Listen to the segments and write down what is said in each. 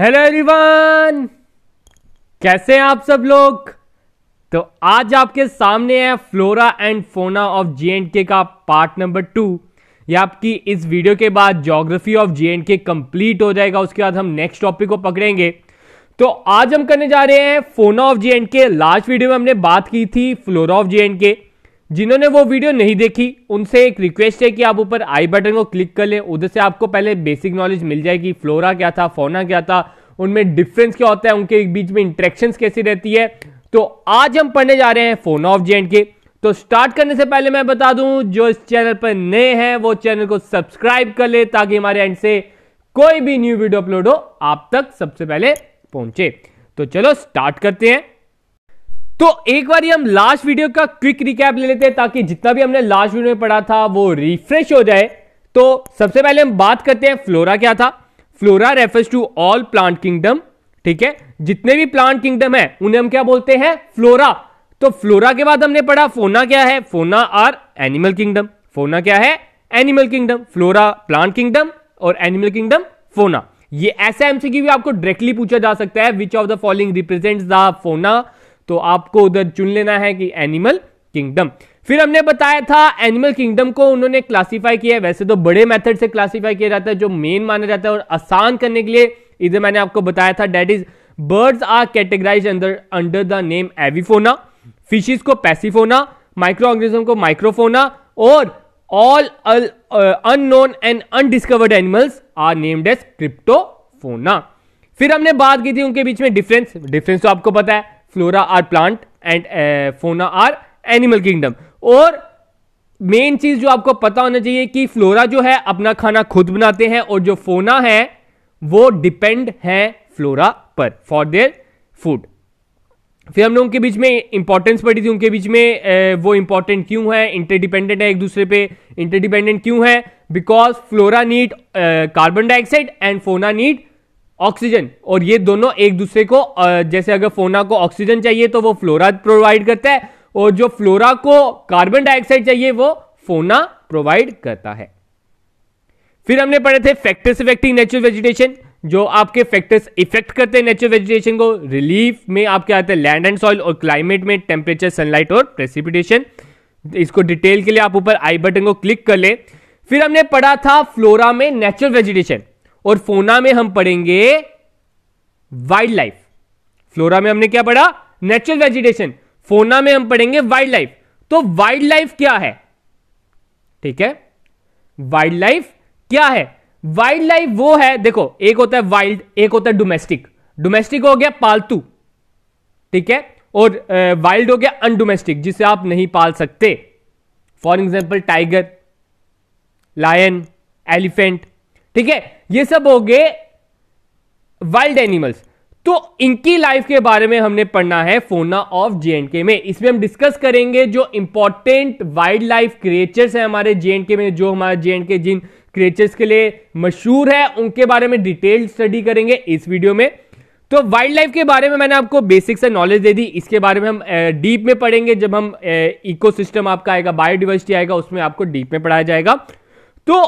hello everyone कैसे हैं आप सब लोग तो आज आपके सामने है flora and fauna of J का पार्ट नंबर टू ये आपकी इस वीडियो के बाद ज्योग्राफी ऑफ जे कंप्लीट हो जाएगा उसके बाद हम नेक्स्ट टॉपिक को पकड़ेंगे तो आज हम करने जा रहे हैं फोना ऑफ जे लास्ट वीडियो में हमने बात की थी फ्लोरा ऑफ जे जिन्होंने वो वीडियो नहीं देखी उनसे एक रिक्वेस्ट है कि आप ऊपर आई बटन को क्लिक कर लें उधर से आपको पहले बेसिक नॉलेज मिल जाएगी फ्लोरा क्या था फोना क्या था उनमें डिफरेंस क्या होता है उनके बीच में इंट्रेक्शन कैसी रहती है तो आज हम पढ़ने जा रहे हैं फोन ऑफ जे के तो स्टार्ट करने से पहले मैं बता दूं जो इस चैनल पर नए हैं वो चैनल को सब्सक्राइब कर ले ताकि हमारे एंड से कोई भी न्यू वीडियो अपलोड हो आप तक सबसे पहले पहुंचे तो चलो स्टार्ट करते हैं तो एक बार हम लास्ट वीडियो का क्विक रिकैप ले लेते हैं ताकि जितना भी हमने लास्ट वीडियो में पढ़ा था वो रिफ्रेश हो जाए तो सबसे पहले हम बात करते हैं फ्लोरा क्या था flora refers to all plant kingdom ठीक है जितने भी प्लांट किंगडम है उन्हें हम क्या बोलते हैं फ्लोरा तो फ्लोरा के बाद हमने पढ़ा फोना क्या है फोना आर एनिमल किंगडम फोना क्या है animal kingdom flora plant kingdom और एनिमल किंगडम फोना ये ऐसा एमसीक्यू भी आपको डायरेक्टली पूछा जा सकता है which of the following represent the fauna तो आपको उधर चुन लेना है कि एनिमल किंगडम फिर हमने बताया था एनिमल किंगडम को उन्होंने क्लासिफाई किया है वैसे तो बड़े मेथड से क्लासिफाई किया जाता है जो मेन माना जाता है और आसान करने के लिए इधर मैंने आपको बताया था that is birds are categorize under under the name avifauna fishes को पैसिफोना माइक्रो ऑर्गेनिज्म को माइक्रोफोना और all unknown and undiscovered animals are named as cryptofauna फिर हमने बात की थी उनके बीच में डिफरेंस डिफरेंस तो आपको पता है flora are plant and fauna are animal kingdom और मेन चीज जो आपको पता होना चाहिए कि फ्लोरा जो है अपना खाना खुद बनाते हैं और जो फोना है वो डिपेंड है फ्लोरा पर फॉर देयर फूड फिर हम लोगों के बीच में इंपॉर्टेंस पड़ी थी उनके बीच में uh, वो इंपॉर्टेंट क्यों है इंटरडिपेंडेंट है एक दूसरे पे इंटरडिपेंडेंट क्यों है because flora need carbon dioxide and fauna need oxygen और ये दोनों एक दूसरे को जैसे अगर फोना को ऑक्सीजन चाहिए तो वो फ्लोरा प्रोवाइड करता है और जो फ्लोरा को कार्बन डाइऑक्साइड चाहिए वो फोना प्रोवाइड करता है फिर हमने पढ़े थे फैक्टर्स इफेक्टिंग नेचुरल वेजिटेशन जो आपके फैक्टर्स इफेक्ट करते हैं नेचुरल वेजिटेशन को रिलीफ में आपके आते हैं लैंड एंड सॉइल और क्लाइमेट में टेम्परेचर सनलाइट और प्रेसिपिटेशन इसको डिटेल के लिए आप ऊपर आई बटन को क्लिक कर ले फिर हमने पढ़ा था फ्लोरा में नेचुरल वेजिटेशन और फोना में हम पढ़ेंगे वाइल्ड लाइफ फ्लोरा में हमने क्या पढ़ा नेचुरल वेजिटेशन फोना में हम पढ़ेंगे वाइल्ड लाइफ तो वाइल्ड लाइफ क्या है ठीक है वाइल्ड लाइफ क्या है वाइल्ड लाइफ वो है देखो एक होता है वाइल्ड एक होता है डोमेस्टिक डोमेस्टिक हो गया पालतू ठीक है और वाइल्ड हो गया अनडोमेस्टिक जिसे आप नहीं पाल सकते for example tiger lion elephant ठीक है ये सब हो गए वाइल्ड एनिमल्स तो इनकी लाइफ के बारे में हमने पढ़ना है फोना ऑफ जे में इसमें हम डिस्कस करेंगे जो इंपॉर्टेंट वाइल्ड लाइफ क्रिएचर्स हैं हमारे जे में जो हमारे जे जिन क्रिएचर्स के लिए मशहूर है उनके बारे में डिटेल स्टडी करेंगे इस वीडियो में तो वाइल्ड लाइफ के बारे में मैंने आपको बेसिक से नॉलेज दे दी इसके बारे में हम डीप में पढ़ेंगे जब हम इकोसिस्टम आपका आएगा बायोडिवर्सिटी आएगा उसमें आपको डीप में पढ़ाया जाएगा तो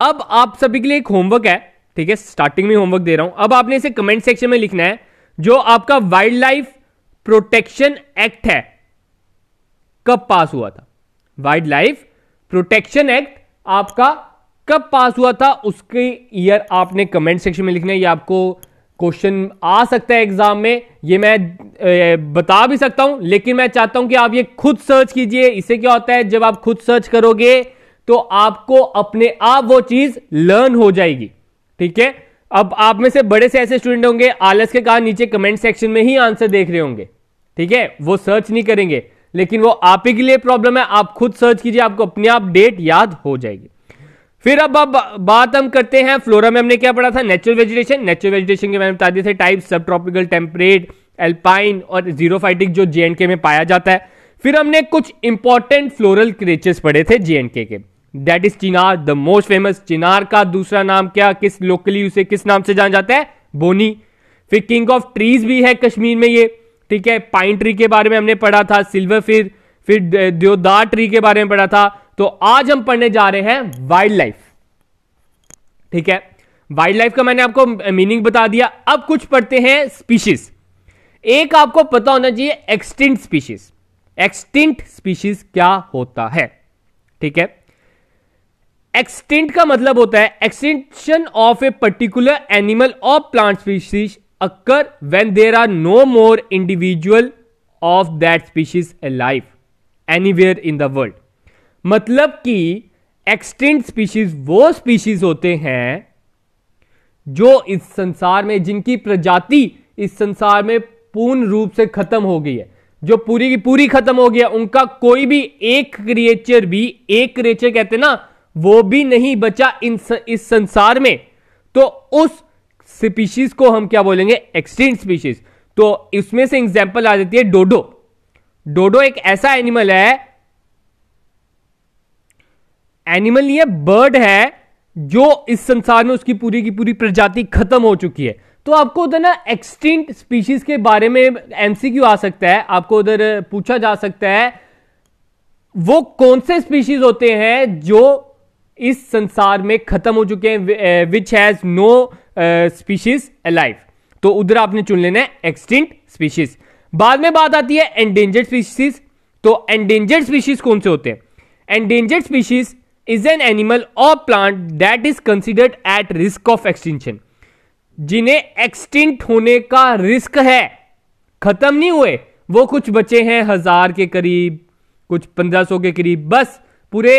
अब आप सभी के लिए एक होमवर्क है ठीक है स्टार्टिंग में होमवर्क दे रहा हूं अब आपने इसे कमेंट सेक्शन में लिखना है जो आपका वाइल्ड लाइफ प्रोटेक्शन एक्ट है कब पास हुआ था वाइल्ड लाइफ प्रोटेक्शन एक्ट आपका कब पास हुआ था उसके ईयर आपने कमेंट सेक्शन में लिखना है या आपको क्वेश्चन आ सकता है एग्जाम में ये मैं बता भी सकता हूं लेकिन मैं चाहता हूं कि आप ये खुद सर्च कीजिए इसे क्या होता है जब आप खुद सर्च करोगे तो आपको अपने आप वो चीज लर्न हो जाएगी ठीक है अब आप में से बड़े से ऐसे स्टूडेंट होंगे आलस के कारण नीचे कमेंट सेक्शन में ही आंसर देख रहे होंगे ठीक है वो सर्च नहीं करेंगे लेकिन वो आप ही के लिए प्रॉब्लम है आप खुद सर्च कीजिए आपको अपने आप डेट याद हो जाएगी फिर अब अब बात हम करते हैं फ्लोरा में हमने क्या पढ़ा था नेचुरल वेजिटेशन नेचुरल वेजिटेशन के मैंने बता दिए थे टाइप सब ट्रॉपिकल टेम्परेट एल्पाइन और जीरोफाइटिक जो जे में पाया जाता है फिर हमने कुछ इंपॉर्टेंट फ्लोरल क्रेचेस पढ़े थे जे के डेट इज चिनार द मोस्ट फेमस चिनार का दूसरा नाम क्या किस लोकली उसे किस नाम से जाना जाता है बोनी फिर किंग ऑफ ट्रीज भी है कश्मीर में ये ठीक है पाइन ट्री के बारे में हमने पढ़ा था सिल्वर फिर फिर दियोदार ट्री के बारे में पढ़ा था तो आज हम पढ़ने जा रहे हैं वाइल्ड लाइफ ठीक है वाइल्ड लाइफ का मैंने आपको मीनिंग बता दिया अब कुछ पढ़ते हैं स्पीशीज एक आपको पता होना चाहिए एक्सटिंट स्पीशीज एक्सटिंट स्पीशीज क्या होता है ठीक है एक्सटेंट का मतलब होता है extension of a particular animal और plant species occur when there are no more individual of that species alive anywhere in the world मतलब कि एक्सटेंट स्पीशीज वो स्पीशीज होते हैं जो इस संसार में जिनकी प्रजाति इस संसार में पूर्ण रूप से खत्म हो गई है जो पूरी की पूरी खत्म हो गया उनका कोई भी एक क्रिएचर भी एक क्रिएचर कहते ना वो भी नहीं बचा इन इस संसार में तो उस स्पीशीज को हम क्या बोलेंगे एक्सटिंक्ट स्पीशीज तो इसमें से एग्जाम्पल आ जाती है डोडो डोडो एक ऐसा एनिमल है एनिमल ये बर्ड है जो इस संसार में उसकी पूरी की पूरी प्रजाति खत्म हो चुकी है तो आपको उधर ना एक्सटिंक्ट स्पीशीज के बारे में एमसीक्यू आ सकता है आपको उधर पूछा जा सकता है वो कौन से स्पीशीज होते हैं जो इस संसार में खत्म हो चुके हैं which has no species alive तो उधर आपने चुन लेना है एक्सटिंक्ट स्पीशीज बाद में बात आती है एंडेंजर्ड स्पीशीज तो एंडेंजर्ड स्पीशीज कौन से होते हैं endangered species is an animal और plant that is considered at risk of extinction जिन्हें एक्सटिंक्ट होने का रिस्क है खत्म नहीं हुए वो कुछ बचे हैं हजार के करीब कुछ पंद्रह सौ के करीब बस पूरे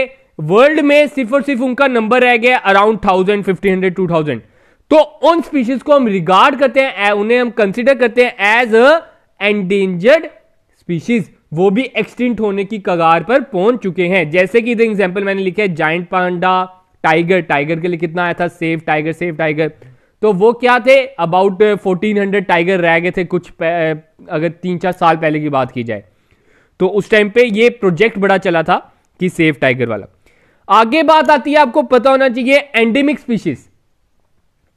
वर्ल्ड में सिर्फ और सिर्फ उनका नंबर रह गया around thousand fifteen hundred to thousand तो उन स्पीशीज को हम रिगार्ड करते हैं उन्हें हम कंसिडर करते हैं एज अ एंडेंजर्ड स्पीशीज वो भी एक्सटिंट होने की कगार पर पहुंच चुके हैं जैसे कि इधर एग्जाम्पल मैंने लिखा है जाइंट पांडा टाइगर टाइगर के लिए कितना आया था सेफ टाइगर सेफ टाइगर तो वो क्या थे अबाउट फोर्टीन हंड्रेड टाइगर रह गए थे कुछ अगर तीन चार साल पहले की बात की जाए तो उस टाइम पे ये प्रोजेक्ट बड़ा चला था कि सेफ टाइगर वाला आगे बात आती है आपको पता होना चाहिए एंडेमिक स्पीशीज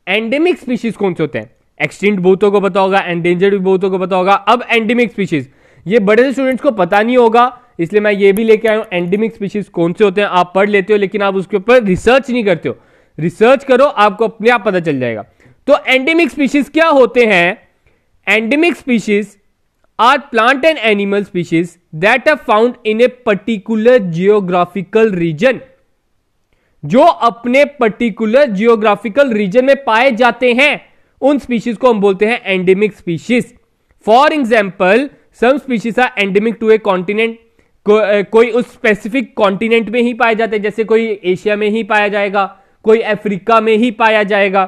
एंडेमिक स्पीशीज कौन से होते हैं एक्सटिंट बहुतों को पता होगा एंडेंजर्ड बहुतों को पता होगा अब एंडेमिक स्पीशीज ये बड़े स्टूडेंट्स को पता नहीं होगा इसलिए मैं ये भी लेके आया हूं एंडेमिक स्पीशीज कौन से होते हैं आप पढ़ लेते हो लेकिन आप उसके ऊपर रिसर्च नहीं करते हो रिसर्च करो आपको अपने आप पता चल जाएगा तो एंडेमिक स्पीशीज क्या होते हैं endemic species are plant and animal species that are found in a particular geographical region जो अपने पर्टिकुलर जियोग्राफिकल रीजन में पाए जाते हैं उन स्पीशीज को हम बोलते हैं endemic species for example some species are endemic to a continent को, कोई उस स्पेसिफिक कॉन्टिनेंट में ही पाए जाते हैं जैसे कोई एशिया में ही पाया जाएगा कोई अफ्रीका में ही पाया जाएगा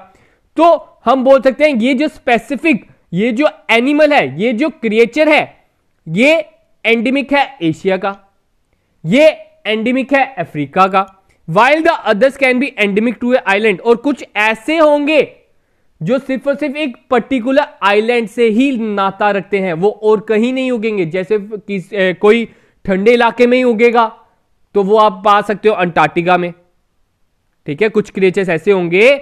तो हम बोल सकते हैं ये जो स्पेसिफिक ये जो एनिमल है ये जो क्रिएचर है ये एंडेमिक है एशिया का ये एंडेमिक है अफ्रीका का while the others can be endemic to a island और कुछ ऐसे होंगे जो सिर्फ और सिर्फ एक पर्टिकुलर आइलैंड से ही नाता रखते हैं वो और कहीं नहीं उगेंगे जैसे किस ए, कोई ठंडे इलाके में ही उगेगा तो वो आप पा सकते हो अंटार्कटिका में ठीक है कुछ क्रिएचर्स ऐसे होंगे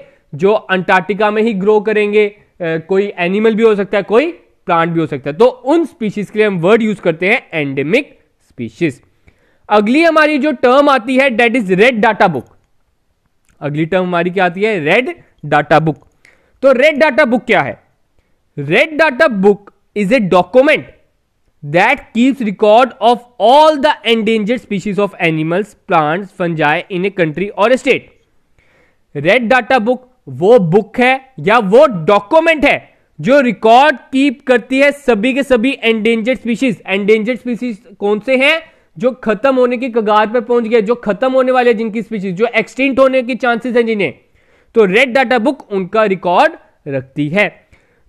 जो अंटार्कटिका में ही ग्रो करेंगे ए, कोई एनिमल भी हो सकता है कोई प्लांट भी हो सकता है तो उन स्पीशीज के लिए हम वर्ड यूज करते हैं एंडेमिक स्पीशीज अगली हमारी जो टर्म आती है that is red data book अगली टर्म हमारी क्या आती है रेड डाटा बुक तो रेड डाटा बुक क्या है red data book is a document that keeps record of all the endangered species of animals plants fungi in a country और state red data book वो book है या वो document है जो रिकॉर्ड कीप करती है सभी के सभी एंडेंजर्ड स्पीशीज एंडेंजर्ड स्पीशीज कौन से हैं जो खत्म होने की कगार पर पहुंच गया जो खत्म होने वाले जिनकी स्पीशीज जो एक्सटिंक्ट होने की चांसेस हैं जिन्हें तो रेड डाटा बुक उनका रिकॉर्ड रखती है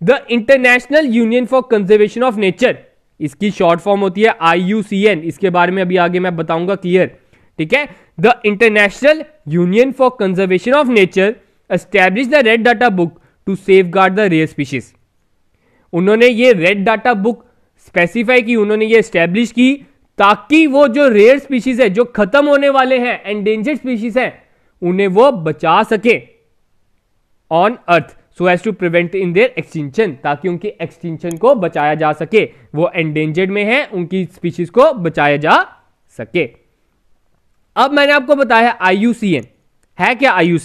the international union for conservation of nature इसकी शॉर्ट फॉर्म होती है आई इसके बारे में अभी आगे मैं बताऊंगा क्लियर ठीक है the international union for conservation of nature establish the red data book to safeguard the rare species उन्होंने ये रेड डाटा बुक स्पेसिफाई की उन्होंने ये एस्टेब्लिश की ताकि वो जो रेयर स्पीशीज है जो खत्म होने वाले हैं एंडेंजर्ड स्पीशीज हैं उन्हें वो बचा सके on earth so as to prevent in their extinction ताकि उनकी एक्सटिंक्शन को बचाया जा सके वो एंडेंजर्ड में है उनकी स्पीशीज को बचाया जा सके अब मैंने आपको बताया आई है क्या आई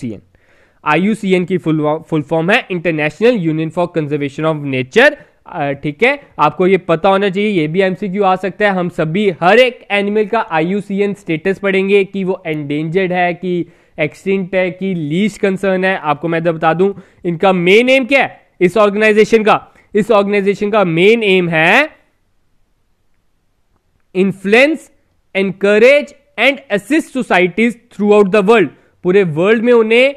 आईयूसीएन की फुल फुल फॉर्म है international union for conservation of nature ठीक है आपको ये पता होना चाहिए ये भी एमसीक्यू आ सकता है हम सभी हर एक एनिमल का आईयूसीएन स्टेटस पढ़ेंगे कि वो एंडेंजर्ड है कि एक्सटिंट है कि लीज कंसर्न है आपको मैं तो बता दूं इनका मेन एम क्या है इस ऑर्गेनाइजेशन का इस ऑर्गेनाइजेशन का मेन एम है influence encourage and assist societies throughout the world पूरे वर्ल्ड में उन्हें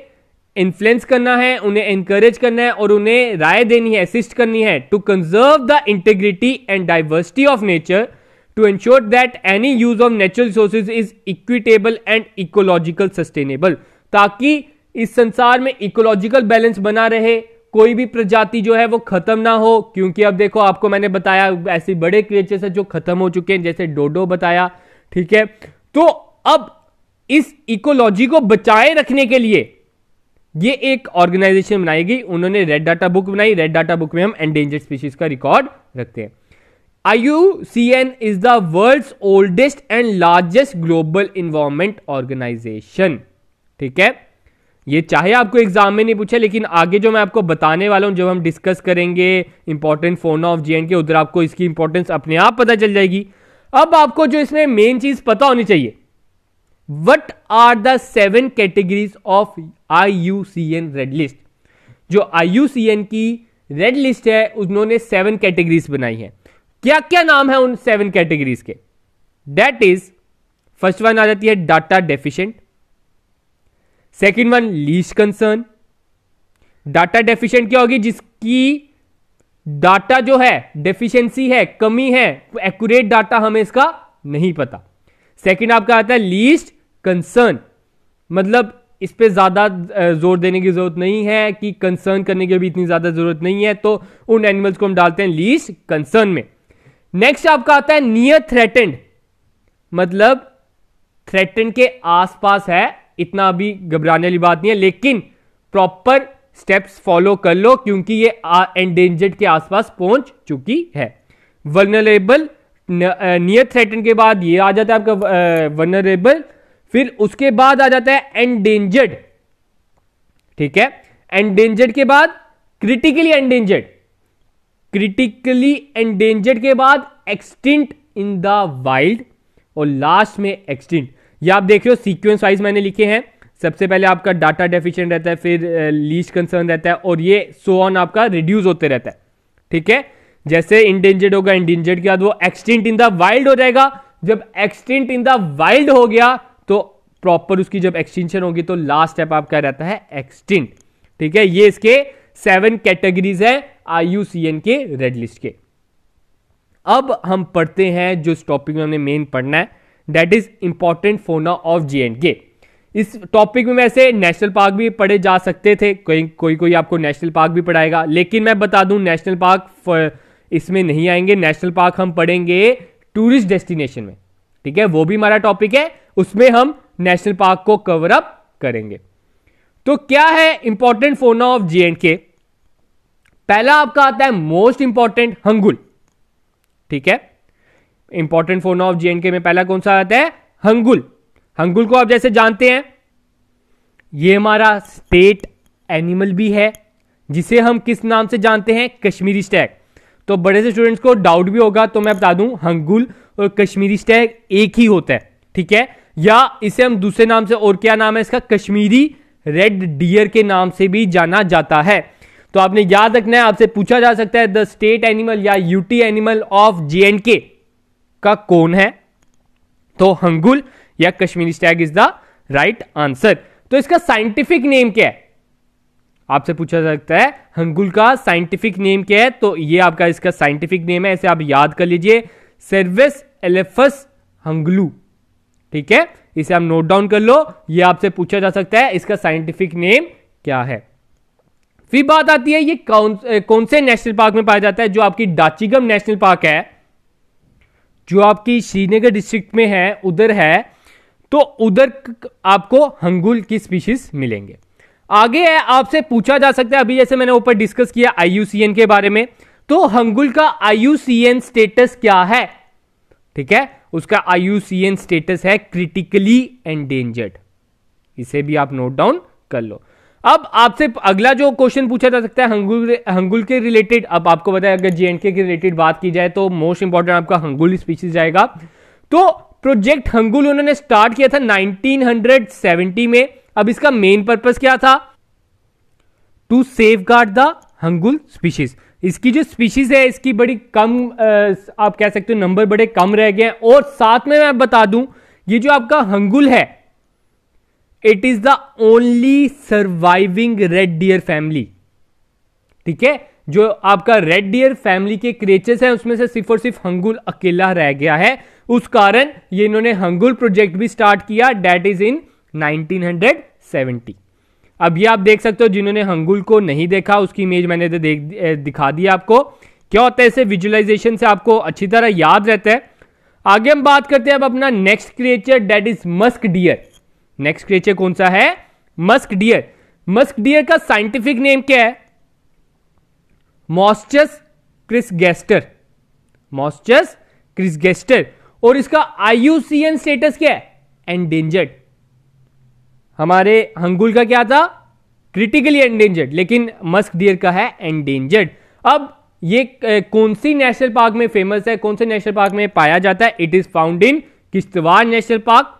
इन्फ्लुएंस करना है उन्हें एनकरेज करना है और उन्हें राय देनी है असिस्ट करनी है to conserve the integrity and diversity of nature to ensure that any use of natural resources is equitable and ecological sustainable ताकि इस संसार में इकोलॉजिकल बैलेंस बना रहे कोई भी प्रजाति जो है वो खत्म ना हो क्योंकि अब देखो आपको मैंने बताया ऐसे बड़े क्रिएचर्स है जो खत्म हो चुके हैं जैसे डोडो बताया ठीक है तो अब इस इकोलॉजी को बचाए रखने के लिए ये एक ऑर्गेनाइजेशन बनाई गई उन्होंने रेड डाटा बुक बनाई रेड डाटा बुक में हम एंडेंजर्ड स्पीशीज का रिकॉर्ड रखते हैं U C N is the world oldest and largest global environment organisation ठीक है ये चाहे आपको एग्जाम में नहीं पूछे लेकिन आगे जो मैं आपको बताने वाला हूं जब हम डिस्कस करेंगे इंपॉर्टेंट फोन ऑफ जी के उधर आपको इसकी इंपॉर्टेंस अपने आप पता चल जाएगी अब आपको जो इसमें मेन चीज पता होनी चाहिए what are the seven categories of I U C N red list जो आई यू सी एन की रेड लिस्ट है उन्होंने सेवन कैटेगरीज बनाई है क्या क्या नाम है उन सेवन कैटेगरीज के दैट इज फर्स्ट वन आ जाती है data deficient second one least concern data deficient क्या होगी जिसकी डाटा जो है डेफिशिएंसी है कमी है एक्यूरेट डाटा हमें इसका नहीं पता सेकंड आपका आता है लीस्ट कंसर्न मतलब इस पर ज़्यादा जोर देने की ज़रूरत नहीं है कि कंसर्न करने की भी इतनी ज़्यादा ज़रूरत नहीं है तो उन एनिमल्स को हम डालते हैं लीस कंसर्न में नेक्स्ट आपका आता है नियर थ्रेटेंड मतलब थ्रेटेंड के आसपास है इतना अभी घबराने वाली बात नहीं है लेकिन प्रॉपर स्टेप्स फॉलो कर लो क्योंकि ये एंडेंजर्ड के आसपास पहुंच चुकी है वर्नरेबल नियर थ्रेटन के बाद ये आ जाता है आपका वर्नरेबल uh, फिर उसके बाद आ जाता है एंडेंजर्ड ठीक है एंडेंजर्ड के बाद क्रिटिकली एंडेंजर्ड क्रिटिकली एंडेंजर्ड के बाद एक्सटिंट इन द वाइल्ड और लास्ट में एक्सटिंट ये आप देख रहे हो सीक्वेंस वाइज मैंने लिखे हैं सबसे पहले आपका डाटा डेफिशिएंट रहता है फिर लीस्ट कंसर्न रहता है और ये सो ऑन आपका रिड्यूस होते रहता है ठीक है जैसे इंडेंजर्ड होगा इंडेंजर्ड के बाद वो एक्सटिंट इन द वाइल्ड हो जाएगा जब एक्सटिंट इन द वाइल्ड हो गया तो प्रॉपर उसकी जब एक्सटेंशन होगी तो लास्ट स्टेप आपका रहता है एक्सटिंट ठीक है ये इसके सेवन कैटेगरीज है आई के रेड लिस्ट के अब हम पढ़ते हैं जो इस टॉपिक में हमें मेन पढ़ना है that is important fauna of J and K इस टॉपिक में वैसे नेशनल पार्क भी पढ़े जा सकते थे कोई कोई कोई आपको नेशनल पार्क भी पढ़ाएगा लेकिन मैं बता दूं नेशनल पार्क इसमें नहीं आएंगे नेशनल पार्क हम पढ़ेंगे टूरिस्ट डेस्टिनेशन में ठीक है वो भी हमारा टॉपिक है उसमें हम नेशनल पार्क को कवर अप करेंगे तो क्या है important fauna of J and के पहला आपका आता है मोस्ट इंपॉर्टेंट हंगुल ठीक है important fauna of J and के में पहला कौन सा आता है हंगुल हंगुल को आप जैसे जानते हैं ये हमारा स्टेट एनिमल भी है जिसे हम किस नाम से जानते हैं कश्मीरी स्टैग तो बड़े से स्टूडेंट्स को डाउट भी होगा तो मैं बता दूं हंगुल और कश्मीरी स्टैग एक ही होता है ठीक है या इसे हम दूसरे नाम से और क्या नाम है इसका कश्मीरी रेड डियर के नाम से भी जाना जाता है तो आपने याद रखना है आपसे पूछा जा सकता है द स्टेट एनिमल या यूटी एनिमल ऑफ जे का कौन है तो हंगुल या Kashmiri stag is the right answer तो इसका साइंटिफिक नेम क्या है आपसे पूछा जा सकता है हंगुल का साइंटिफिक नेम क्या है तो ये आपका इसका साइंटिफिक नेम है इसे आप याद कर लीजिए सर्विस एलेफस हंगलू ठीक है इसे आप नोट डाउन कर लो ये आपसे पूछा जा सकता है इसका साइंटिफिक नेम क्या है फिर बात आती है ये कौन कौन से नेशनल पार्क में पाया जाता है जो आपकी डाचीगम नेशनल पार्क है जो आपकी श्रीनगर डिस्ट्रिक्ट में है उधर है तो उधर आपको हंगुल की स्पीशीज मिलेंगे आगे है आपसे पूछा जा सकता है अभी जैसे मैंने ऊपर डिस्कस किया आई के बारे में तो हंगुल का आई स्टेटस क्या है ठीक है उसका आयुसीएन स्टेटस है क्रिटिकली एंडेंजर्ड इसे भी आप नोट डाउन कर लो अब आपसे अगला जो क्वेश्चन पूछा जा सकता है हंगुल हंगुल के रिलेटेड अब आपको बताया अगर जेएनके के रिलेटेड बात की जाए तो मोस्ट इंपॉर्टेंट आपका हंगुल स्पीशीज जाएगा तो प्रोजेक्ट हंगुल उन्होंने स्टार्ट किया था 1970 में अब इसका मेन पर्पस क्या था to safeguard the hangul species इसकी जो स्पीशीज़ है इसकी बड़ी कम आप कह सकते हो नंबर बड़े कम रह गए हैं और साथ में मैं बता दूं ये जो आपका हंगुल है it is the only surviving red deer family ठीक है जो आपका रेड डियर फैमिली के क्रेचर्स हैं उसमें से सिर्फ और सिर्फ हंगुल अकेला रह गया है उस कारण ये इन्होंने हंगुल प्रोजेक्ट भी स्टार्ट किया डेट इज इन 1970 अब ये आप देख सकते हो जिन्होंने हंगुल को नहीं देखा उसकी इमेज मैंने तो देख दिखा दी आपको क्या होता है इसे विजुअलाइजेशन से आपको अच्छी तरह याद रहता है आगे हम बात करते हैं अब अपना next creature that is musk deer next creature कौन सा है मस्क डियर मस्क डियर का साइंटिफिक नेम क्या है मॉस्चस क्रिसगेस्टर मॉस्चस क्रिसगेस्टर और इसका आईयूसीएन स्टेटस क्या है एंडेंजर्ड हमारे हंगुल का क्या था क्रिटिकली एंडेंजर्ड लेकिन मस्क डियर का है एंडेंजर्ड अब ये कौन सी नेशनल पार्क में फेमस है कौन से नेशनल पार्क में पाया जाता है it is found in Kishtwar national park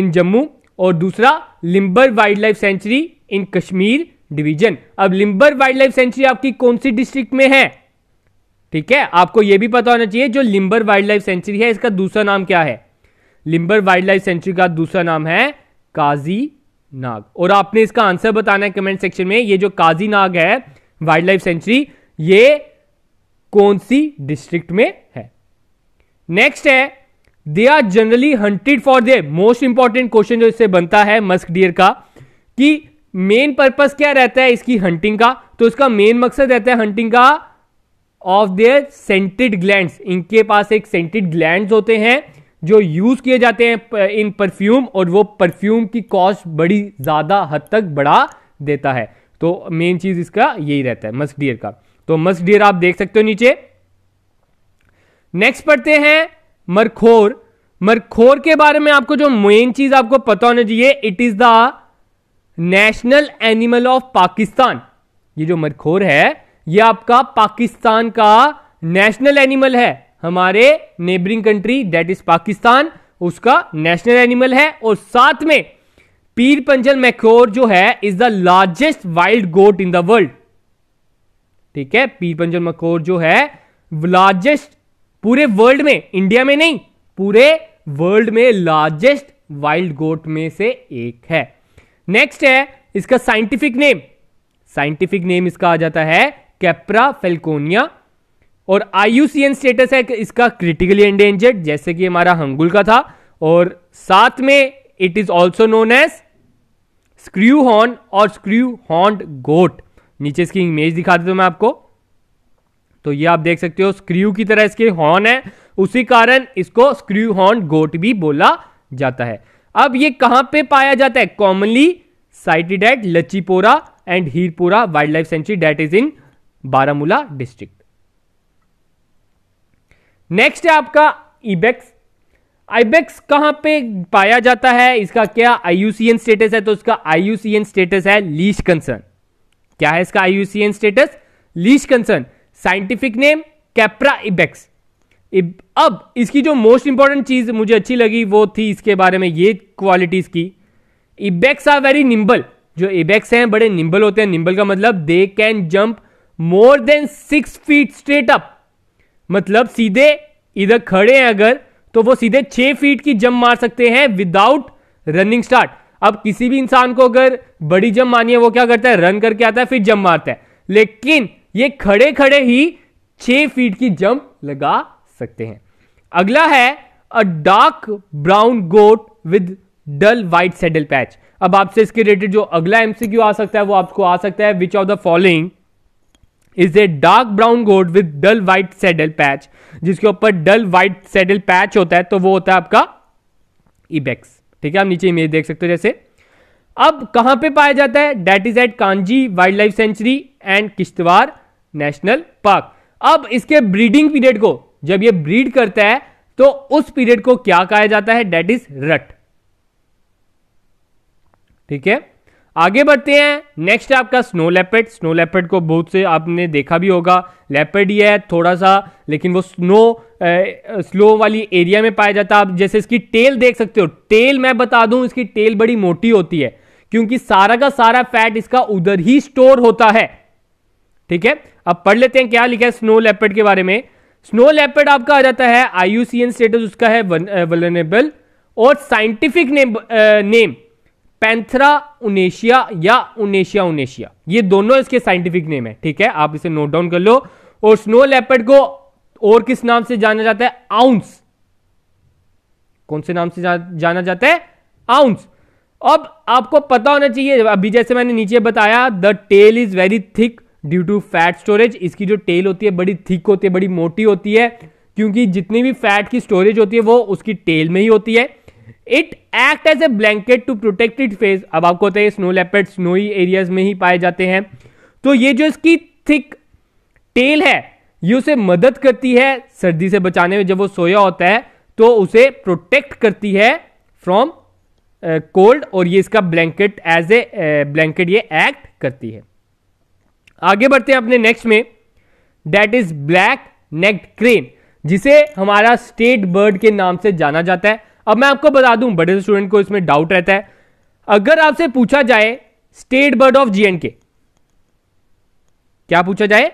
in Jammu और दूसरा Limber wildlife sanctuary in Kashmir division अब लिम्बर वाइल्ड लाइफ सेंचुरी आपकी कौन सी डिस्ट्रिक्ट में है ठीक है आपको यह भी पता होना चाहिए जो लिम्बर वाइल्ड लाइफ सेंचुरी है इसका दूसरा नाम क्या है लिम्बर वाइल्ड लाइफ सेंचुरी का दूसरा नाम है काजी नाग और आपने इसका आंसर बताना है कमेंट सेक्शन में ये जो काजी नाग है वाइल्ड लाइफ सेंचुरी ये कौन सी डिस्ट्रिक्ट में है नेक्स्ट है they are generally hunted for the most important question जो इससे बनता है मस्क डियर का कि मेन पर्पस क्या रहता है इसकी हंटिंग का तो इसका मेन मकसद रहता है हंटिंग का ऑफ देयर सेंटेड ग्लैंड इनके पास एक सेंटेड ग्लैंड होते हैं जो यूज़ किए जाते हैं इन परफ्यूम और वो परफ्यूम की कॉस्ट बड़ी ज़्यादा हद तक बढ़ा देता है तो मेन चीज़ इसका यही रहता है मस्क डियर का तो मस्क डियर आप देख सकते हो नीचे नेक्स्ट पढ़ते हैं मरखोर मरखोर के बारे में आपको जो मेन चीज़ आपको पता होना चाहिए it is the national animal of Pakistan ये जो मरखोर है ये आपका पाकिस्तान का नेशनल एनिमल है हमारे neighbouring country that is Pakistan उसका नेशनल एनिमल है और साथ में पीर पंजल मैक्योर जो है is the largest wild goat in the world ठीक है पीर पंजल मैक्योर जो है लार्जेस्ट पूरे वर्ल्ड में इंडिया में नहीं पूरे वर्ल्ड में लार्जेस्ट वाइल्ड गोट में से एक है नेक्स्ट है इसका साइंटिफिक नेम साइंटिफिक नेम इसका आ जाता है कैप्रा फेल्कोनिया और आईयूसीएन स्टेटस है इसका क्रिटिकली एंडेंजर्ड जैसे कि हमारा हंगुल का था और साथ में it is also known as screw horn और स्क्रू हॉर्न गोट नीचे इसकी इमेज दिखा देता हूं मैं आपको तो ये आप देख सकते हो स्क्रू की तरह इसके हॉर्न है उसी कारण इसको स्क्रू हॉर्न गोट भी बोला जाता है अब ये कहां पे पाया जाता है commonly sighted at Lachipora and Hirpora wildlife sanctuary that is in Baramulla district next है आपका ईबेक्स आईबेक्स कहां पे पाया जाता है इसका क्या आईयूसीएन स्टेटस है तो इसका आईयूसीएन स्टेटस है लीश कंसर्न क्या है इसका IUCN status least concern scientific name Capra ibex अब इसकी जो मोस्ट इंपॉर्टेंट चीज मुझे अच्छी लगी वो थी इसके बारे में ये क्वालिटीज की इबेक्स आर वेरी निम्बल जो इबेक्स हैं बड़े निम्बल होते हैं निम्बल का मतलब they can jump more than six feet straight up मतलब सीधे इधर खड़े हैं अगर तो वो सीधे छह फीट की जंप मार सकते हैं विदाउट रनिंग स्टार्ट अब किसी भी इंसान को अगर बड़ी जंप मानी है वो क्या करता है रन करके आता है फिर जंप मारता है लेकिन ये खड़े खड़े ही छह फीट की जंप लगा सकते हैं अगला है a dark brown goat with dull white saddle patch अब आपसे इसके रिलेटेड जो अगला एमसीक्यू आ सकता है वो आपको आ सकता है which of the following is a dark brown goat with dull white saddle patch जिसके ऊपर डल वाइट सेडल पैच होता है तो वो होता है आपका इबेक्स ठीक है आप नीचे इमेज देख सकते हो जैसे अब कहां पे पाया जाता है that is at Kanji wildlife sanctuary and Kishtwar national park अब इसके ब्रीडिंग पीरियड को जब ये ब्रीड करता है तो उस पीरियड को क्या कहा जाता है डेट इज रट ठीक है आगे बढ़ते हैं नेक्स्ट आपका स्नो लेपेड स्नो लेपेड को बहुत से आपने देखा भी होगा लेपेड ही है थोड़ा सा लेकिन वो स्नो स्लो वाली एरिया में पाया जाता है आप जैसे इसकी टेल देख सकते हो टेल मैं बता दूं इसकी टेल बड़ी मोटी होती है क्योंकि सारा का सारा फैट इसका उधर ही स्टोर होता है ठीक है अब पढ़ लेते हैं क्या लिखा है स्नो लेपेड के बारे में स्नो लेपेड आपका आ जाता है आई स्टेटस उसका है वलनेबल और scientific name name Panthera uncia या उनेशिया उनेशिया ये दोनों इसके साइंटिफिक नेम है ठीक है आप इसे नोट डाउन कर लो और स्नो लेपर्ड को और किस नाम से जाना जाता है आउंस कौन से नाम से जा, जाना जाता है आउंस अब आपको पता होना चाहिए अभी जैसे मैंने नीचे बताया the tail is very thick due to fat storage इसकी जो टेल होती है बड़ी थिक होती है बड़ी मोटी होती है क्योंकि जितनी भी फैट की स्टोरेज होती है वो उसकी टेल में ही होती है it act as a blanket to protected face अब आपको होता है स्नो लेपर्ड स्नोई एरियाज में ही पाए जाते हैं तो ये जो इसकी थिक टेल है ये उसे मदद करती है सर्दी से बचाने में जब वो सोया होता है तो उसे प्रोटेक्ट करती है फ्रॉम कोल्ड और ये इसका ब्लैंकेट एज ए ब्लैंकेट ये एक्ट करती है आगे बढ़ते हैं अपने नेक्स्ट में that is black necked crane जिसे हमारा स्टेट बर्ड के नाम से जाना जाता है अब मैं आपको बता दूं बड़े स्टूडेंट को इसमें डाउट रहता है अगर आपसे पूछा जाए स्टेट बर्ड ऑफ जीएनके क्या पूछा जाए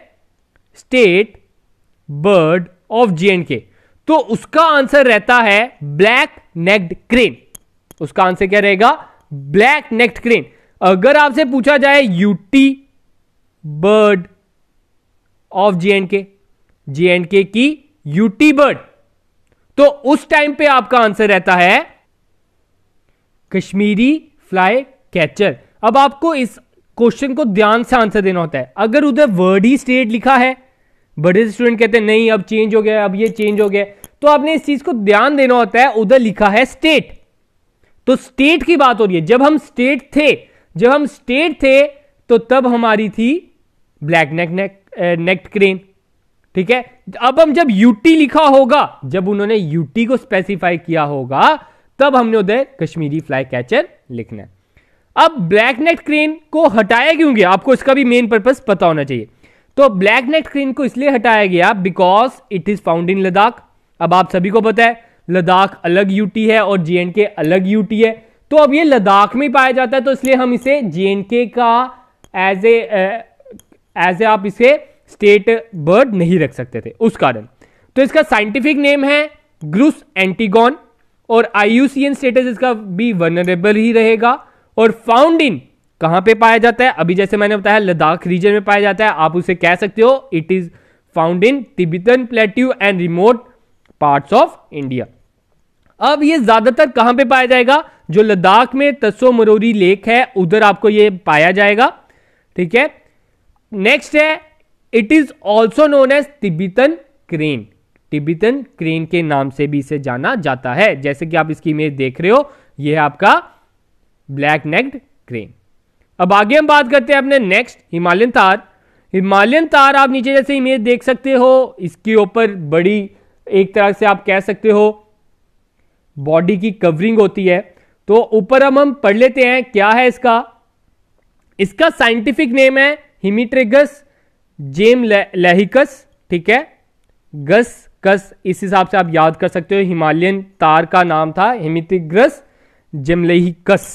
स्टेट बर्ड ऑफ जीएनके तो उसका आंसर रहता है ब्लैक नेक्ड क्रेन उसका आंसर क्या रहेगा ब्लैक नेक्ड क्रेन अगर आपसे पूछा जाए UT bird of J and K J and K की यूटी बर्ड तो उस टाइम पे आपका आंसर रहता है कश्मीरी फ्लाई कैचर अब आपको इस क्वेश्चन को ध्यान से आंसर देना होता है अगर उधर वर्ड ही स्टेट लिखा है बड़े स्टूडेंट कहते हैं नहीं अब चेंज हो गया अब ये चेंज हो गया तो आपने इस चीज को ध्यान देना होता है उधर लिखा है स्टेट तो स्टेट की बात हो रही है जब हम स्टेट थे जब हम स्टेट थे तो तब हमारी थी black neck neck necked crane ठीक है अब हम जब यूटी लिखा होगा जब उन्होंने यूटी को स्पेसिफाई किया होगा तब हमने उधर कश्मीरी फ्लाई कैचर लिखना है अब ब्लैक नेट क्रेन को हटाया क्यों गया आपको इसका भी मेन पर्पस पता होना चाहिए तो ब्लैक नेट क्रेन को इसलिए हटाया गया because it is found in Ladakh अब आप सभी को पता है लद्दाख अलग यूटी है और जे अलग यूटी है तो अब ये लद्दाख में पाया जाता है तो इसलिए हम इसे जे का एज ए एज ए आप इसे स्टेट बर्ड नहीं रख सकते थे उस कारण तो इसका साइंटिफिक नेम है ग्रुस एंटीगॉन और आईयूसीएन स्टेटस इसका भी वनरेबल ही रहेगा और फाउंड इन कहां पे पाया जाता है अभी जैसे मैंने बताया लद्दाख रीजन में पाया जाता है आप उसे कह सकते हो it is found in Tibetan plateau and remote parts of India अब ये ज्यादातर कहां पे पाया जाएगा जो लद्दाख में तस्सो मरोरी लेक है उधर आपको ये पाया जाएगा ठीक है नेक्स्ट है it is also known as Tibetan crane Tibetan crane के नाम से भी इसे जाना जाता है जैसे कि आप इसकी इमेज देख रहे हो यह है आपका ब्लैक नेक्ड क्रेन अब आगे हम बात करते हैं अपने नेक्स्ट हिमालयन तार हिमालयन तार आप नीचे जैसे इमेज देख सकते हो इसके ऊपर बड़ी एक तरह से आप कह सकते हो बॉडी की कवरिंग होती है तो ऊपर हम हम पढ़ लेते हैं क्या है इसका इसका साइंटिफिक नेम है हिमिट्रेगस जेम लेहिकस ठीक है गस कस इस हिसाब से आप याद कर सकते हो हिमालयन तार का नाम था हिमितिग्रस जेमलहिकस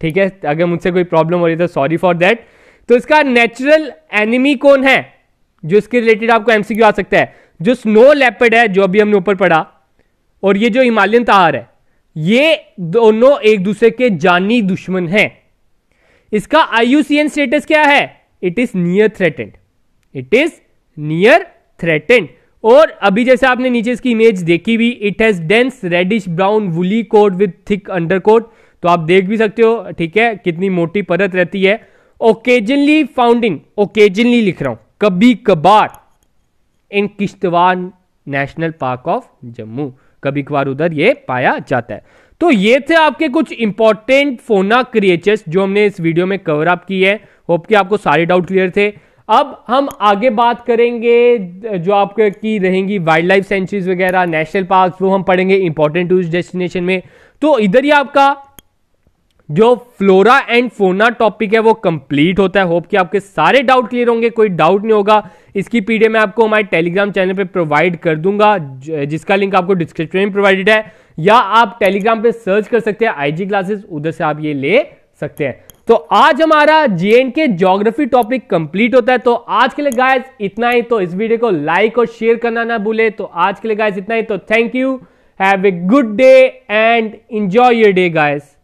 ठीक है अगर मुझसे कोई प्रॉब्लम हो रही तो सॉरी फॉर दैट तो इसका नेचुरल एनिमी कौन है जो इसके रिलेटेड आपको एमसीक्यू आ सकता है जो स्नो लेपर्ड है जो अभी हमने ऊपर पढ़ा और ये जो हिमालयन तार है ये दोनों एक दूसरे के जानी दुश्मन हैं इसका आईयूसीएन स्टेटस क्या है it is near threatened it is near threatened और अभी जैसे आपने नीचे इसकी इमेज देखी भी it has dense reddish brown woolly coat with thick undercoat तो आप देख भी सकते हो ठीक है कितनी मोटी परत रहती है ओकेजनली फाउंडिंग ओकेजनली लिख रहा हूं कभी कभार in Kishtwar national park of Jammu कभी कभार उधर ये पाया जाता है तो ये थे आपके कुछ इंपॉर्टेंट फोना क्रिएचर्स जो हमने इस वीडियो में कवर अप की है होप कि आपको सारे डाउट क्लियर थे अब हम आगे बात करेंगे जो आपके की रहेंगी वाइल्ड लाइफ सेंचुरीज वगैरह नेशनल पार्क वो हम पढ़ेंगे इंपॉर्टेंट टूरिस्ट डेस्टिनेशन में तो इधर ही आपका जो फ्लोरा एंड फोना टॉपिक है वो कंप्लीट होता है होप कि आपके सारे डाउट क्लियर होंगे कोई डाउट नहीं होगा इसकी पीडीएफ मैं आपको हमारे टेलीग्राम चैनल पे प्रोवाइड कर दूंगा जिसका लिंक आपको डिस्क्रिप्शन में प्रोवाइडेड है या आप टेलीग्राम पे सर्च कर सकते हैं आईजी क्लासेस उधर से आप ये ले सकते हैं तो आज हमारा जेएन के ज्योग्राफी टॉपिक कंप्लीट होता है तो आज के लिए गाइस इतना ही तो इस वीडियो को लाइक और शेयर करना ना भूले तो आज के लिए गाइस इतना ही तो thank you have a good day and enjoy your day guys